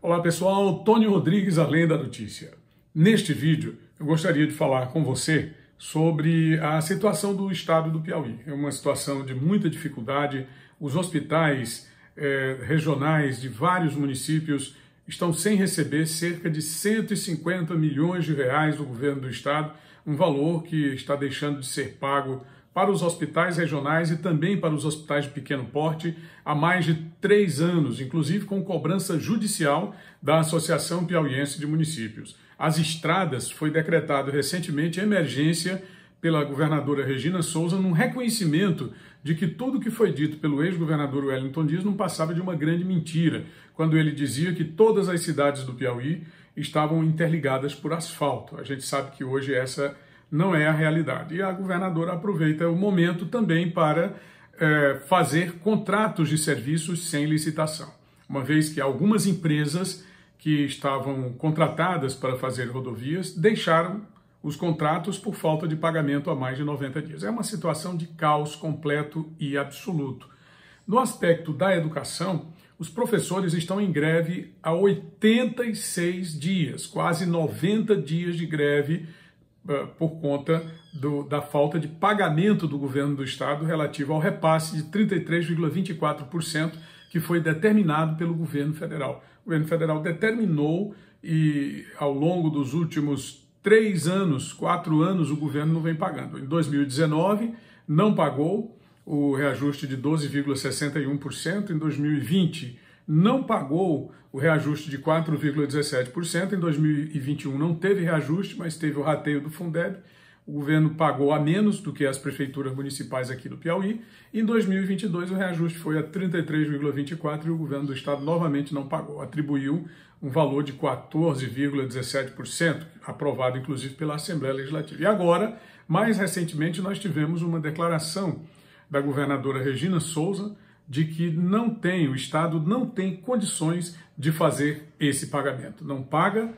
Olá pessoal, Tony Rodrigues, Além da Notícia. Neste vídeo eu gostaria de falar com você sobre a situação do estado do Piauí. É uma situação de muita dificuldade, os hospitais eh, regionais de vários municípios estão sem receber cerca de 150 milhões de reais do governo do estado, um valor que está deixando de ser pago para os hospitais regionais e também para os hospitais de pequeno porte há mais de três anos, inclusive com cobrança judicial da Associação Piauiense de Municípios. As estradas foi decretado recentemente emergência pela governadora Regina Souza num reconhecimento de que tudo o que foi dito pelo ex-governador Wellington Dias não passava de uma grande mentira, quando ele dizia que todas as cidades do Piauí estavam interligadas por asfalto. A gente sabe que hoje essa não é a realidade. E a governadora aproveita o momento também para é, fazer contratos de serviços sem licitação, uma vez que algumas empresas que estavam contratadas para fazer rodovias deixaram os contratos por falta de pagamento há mais de 90 dias. É uma situação de caos completo e absoluto. No aspecto da educação, os professores estão em greve há 86 dias, quase 90 dias de greve eh, por conta do, da falta de pagamento do governo do estado relativo ao repasse de 33,24% que foi determinado pelo governo federal. O governo federal determinou e ao longo dos últimos três anos, quatro anos, o governo não vem pagando. Em 2019, não pagou o reajuste de 12,61%, em 2020, não pagou o reajuste de 4,17%. Em 2021 não teve reajuste, mas teve o rateio do Fundeb. O governo pagou a menos do que as prefeituras municipais aqui do Piauí. Em 2022, o reajuste foi a 33,24% e o governo do estado novamente não pagou. Atribuiu um valor de 14,17%, aprovado inclusive pela Assembleia Legislativa. E agora, mais recentemente, nós tivemos uma declaração da governadora Regina Souza de que não tem, o Estado não tem condições de fazer esse pagamento. Não paga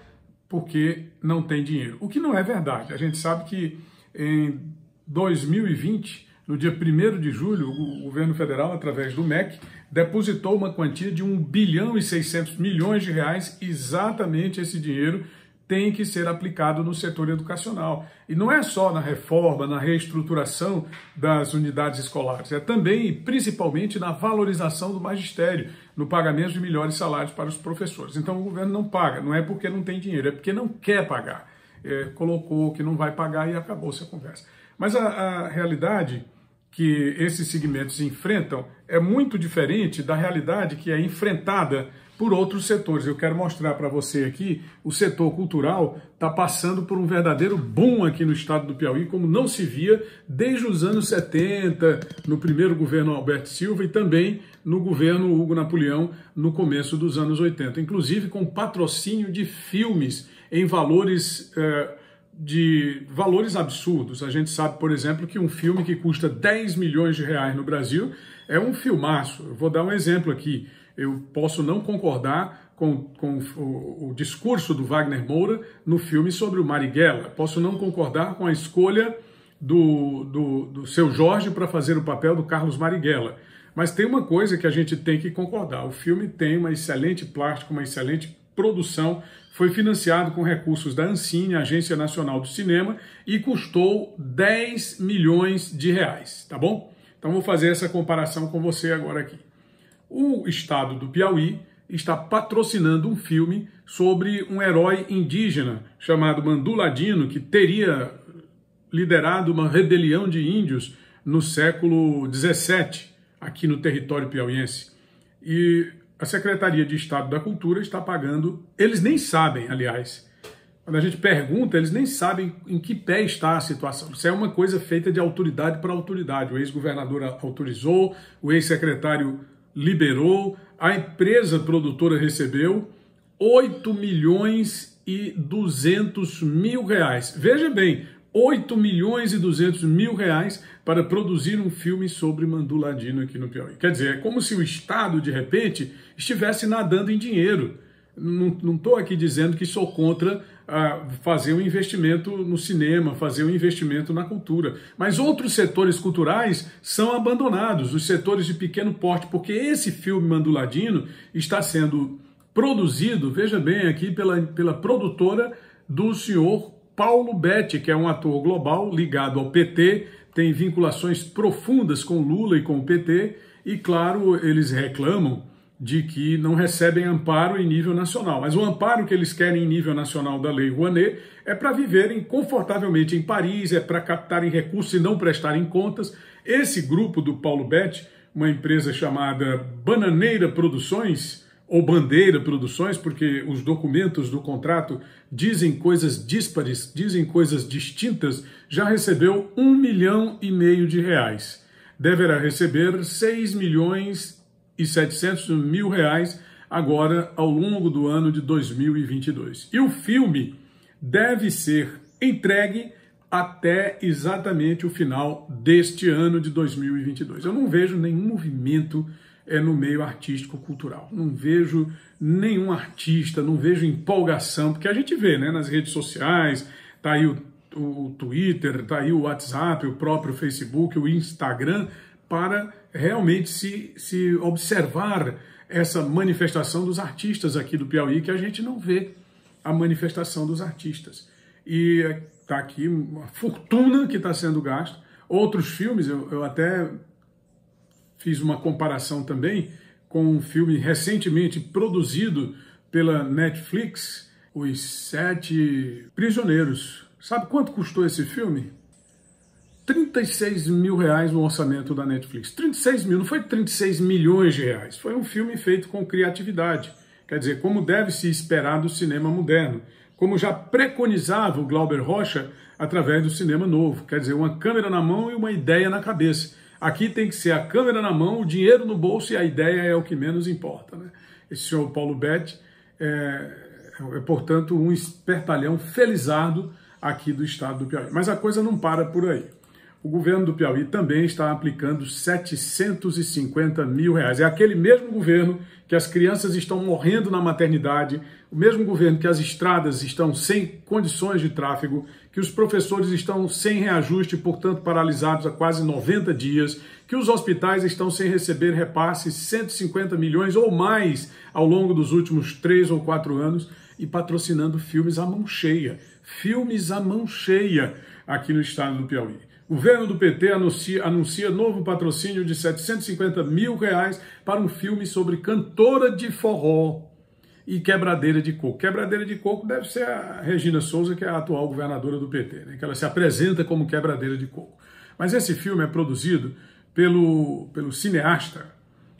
porque não tem dinheiro. O que não é verdade. A gente sabe que em 2020, no dia 1 de julho, o governo federal, através do MEC, depositou uma quantia de 1 bilhão e 600 milhões de reais, exatamente esse dinheiro tem que ser aplicado no setor educacional. E não é só na reforma, na reestruturação das unidades escolares, é também e principalmente na valorização do magistério, no pagamento de melhores salários para os professores. Então o governo não paga, não é porque não tem dinheiro, é porque não quer pagar. É, colocou que não vai pagar e acabou-se a conversa. Mas a, a realidade que esses segmentos enfrentam é muito diferente da realidade que é enfrentada por outros setores. Eu quero mostrar para você aqui, o setor cultural está passando por um verdadeiro boom aqui no estado do Piauí, como não se via desde os anos 70, no primeiro governo Alberto Silva e também no governo Hugo Napoleão no começo dos anos 80, inclusive com patrocínio de filmes em valores eh, de valores absurdos. A gente sabe, por exemplo, que um filme que custa 10 milhões de reais no Brasil é um filmaço. Eu vou dar um exemplo aqui. Eu posso não concordar com, com o, o, discurso do Wagner Moura no filme sobre o Marighella, posso não concordar com a escolha do, do, do seu Jorge para fazer o papel do Carlos Marighella. Mas tem uma coisa que a gente tem que concordar: o filme tem uma excelente plástica, uma excelente produção, foi financiado com recursos da Ancine, Agência Nacional do Cinema, e custou 10 milhões de reais, tá bom? Então vou fazer essa comparação com você agora aqui. O estado do Piauí está patrocinando um filme sobre um herói indígena chamado Manduladino, que teria liderado uma rebelião de índios no século XVII, aqui no território piauiense. E a Secretaria de Estado da Cultura está pagando. Eles nem sabem, aliás. Quando a gente pergunta, eles nem sabem em que pé está a situação. Isso é uma coisa feita de autoridade para autoridade. O ex-governador autorizou, o ex-secretário liberou, a empresa produtora recebeu 8 milhões e 200 mil reais. Veja bem, 8 milhões e 200 mil reais para produzir um filme sobre Manduladino aqui no Piauí. Quer dizer, é como se o Estado, de repente, estivesse nadando em dinheiro não estou aqui dizendo que sou contra ah, fazer um investimento no cinema, fazer um investimento na cultura. Mas outros setores culturais são abandonados, os setores de pequeno porte, porque esse filme Manduladino está sendo produzido, veja bem, aqui pela, pela produtora do senhor Paulo Betti, que é um ator global ligado ao PT, tem vinculações profundas com Lula e com o PT, e claro, eles reclamam de que não recebem amparo em nível nacional. Mas o amparo que eles querem em nível nacional da Lei Rouanet é para viverem confortavelmente em Paris, é para captarem recursos e não prestarem contas. Esse grupo do Paulo Betti, uma empresa chamada Bananeira Produções, ou Bandeira Produções, porque os documentos do contrato dizem coisas díspares, dizem coisas distintas, já recebeu um milhão e meio de reais. Deverá receber 6 milhões e 700 mil reais agora ao longo do ano de 2022. E o filme deve ser entregue até exatamente o final deste ano de 2022. Eu não vejo nenhum movimento é, no meio artístico-cultural. Não vejo nenhum artista, não vejo empolgação, porque a gente vê né, nas redes sociais, tá aí o, o Twitter, tá aí o WhatsApp, o próprio Facebook, o Instagram, para realmente se, se observar essa manifestação dos artistas aqui do Piauí, que a gente não vê a manifestação dos artistas. E está eh, aqui uma fortuna que está sendo gasta. Outros filmes, eu, eu até fiz uma comparação também com um filme recentemente produzido pela Netflix, Os Sete Prisioneiros. Sabe quanto custou esse filme? 36 mil reais no orçamento da Netflix. 36 mil, não foi 36 milhões de reais. Foi um filme feito com criatividade. Quer dizer, como deve se esperar do cinema moderno. Como já preconizava o Glauber Rocha através do cinema novo. Quer dizer, uma câmera na mão e uma ideia na cabeça. Aqui tem que ser a câmera na mão, o dinheiro no bolso e a ideia é o que menos importa. Né? Esse senhor Paulo Betti é, é, é portanto, um espertalhão felizardo aqui do estado do Piauí. Mas a coisa não para por aí o governo do Piauí também está aplicando 750 mil reais. É aquele mesmo governo que as crianças estão morrendo na maternidade, o mesmo governo que as estradas estão sem condições de tráfego, que os professores estão sem reajuste, portanto paralisados há quase 90 dias, que os hospitais estão sem receber repasses 150 milhões ou mais ao longo dos últimos três ou quatro anos e patrocinando filmes à mão cheia, filmes à mão cheia aqui no estado do Piauí. Governo do PT anuncia, anuncia novo patrocínio de 750 mil reais para um filme sobre cantora de forró e quebradeira de coco. Quebradeira de coco deve ser a Regina Souza, que é a atual governadora do PT, né? que ela se apresenta como quebradeira de coco. Mas esse filme é produzido pelo, pelo cineasta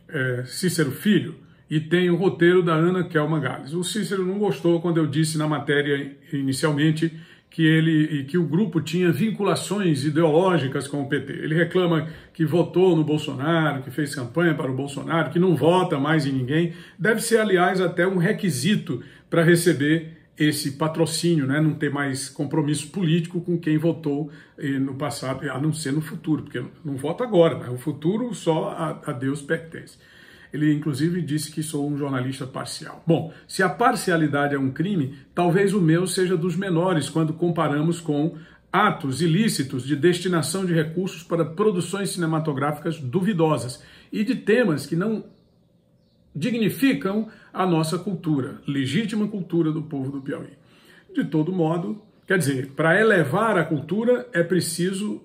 é, Cícero Filho e tem o roteiro da Ana Kelman Gales. O Cícero não gostou quando eu disse na matéria inicialmente que ele que o grupo tinha vinculações ideológicas com o PT. Ele reclama que votou no Bolsonaro, que fez campanha para o Bolsonaro, que não vota mais em ninguém. Deve ser, aliás, até um requisito para receber esse patrocínio, né? não ter mais compromisso político com quem votou eh, no passado, a não ser no futuro, porque não vota agora, né? o futuro só a, a Deus pertence. Ele, inclusive, disse que sou um jornalista parcial. Bom, se a parcialidade é um crime, talvez o meu seja dos menores quando comparamos com atos ilícitos de destinação de recursos para produções cinematográficas duvidosas e de temas que não dignificam a nossa cultura, legítima cultura do povo do Piauí. De todo modo, quer dizer, para elevar a cultura é preciso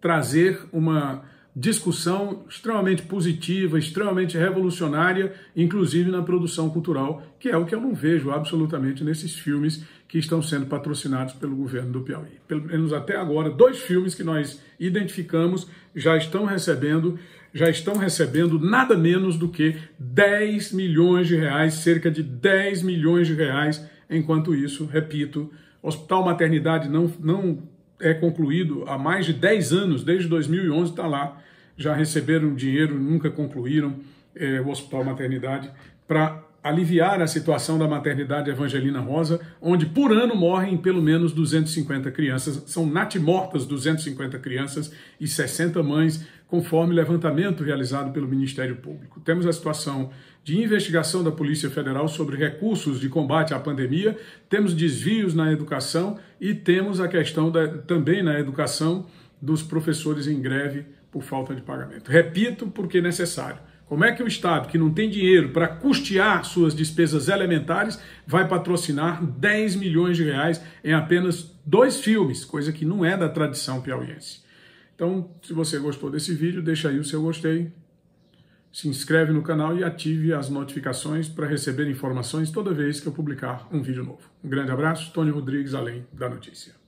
trazer uma discussão extremamente positiva, extremamente revolucionária, inclusive na produção cultural, que é o que eu não vejo absolutamente nesses filmes que estão sendo patrocinados pelo governo do Piauí. Pelo menos até agora, dois filmes que nós identificamos já estão recebendo, já estão recebendo nada menos do que 10 milhões de reais, cerca de 10 milhões de reais. Enquanto isso, repito, Hospital Maternidade não, não é concluído há mais de 10 anos, desde 2011 está lá, já receberam dinheiro, nunca concluíram é, o Hospital Maternidade, para aliviar a situação da maternidade Evangelina Rosa, onde por ano morrem pelo menos 250 crianças, são natimortas 250 crianças e 60 mães, conforme levantamento realizado pelo Ministério Público. Temos a situação de investigação da Polícia Federal sobre recursos de combate à pandemia, temos desvios na educação e temos a questão da, também na educação dos professores em greve por falta de pagamento. Repito, porque é necessário como é que um Estado que não tem dinheiro para custear suas despesas elementares vai patrocinar 10 milhões de reais em apenas dois filmes, coisa que não é da tradição piauiense? Então, se você gostou desse vídeo, deixa aí o seu gostei, se inscreve no canal e ative as notificações para receber informações toda vez que eu publicar um vídeo novo. Um grande abraço, Tony Rodrigues, além da notícia.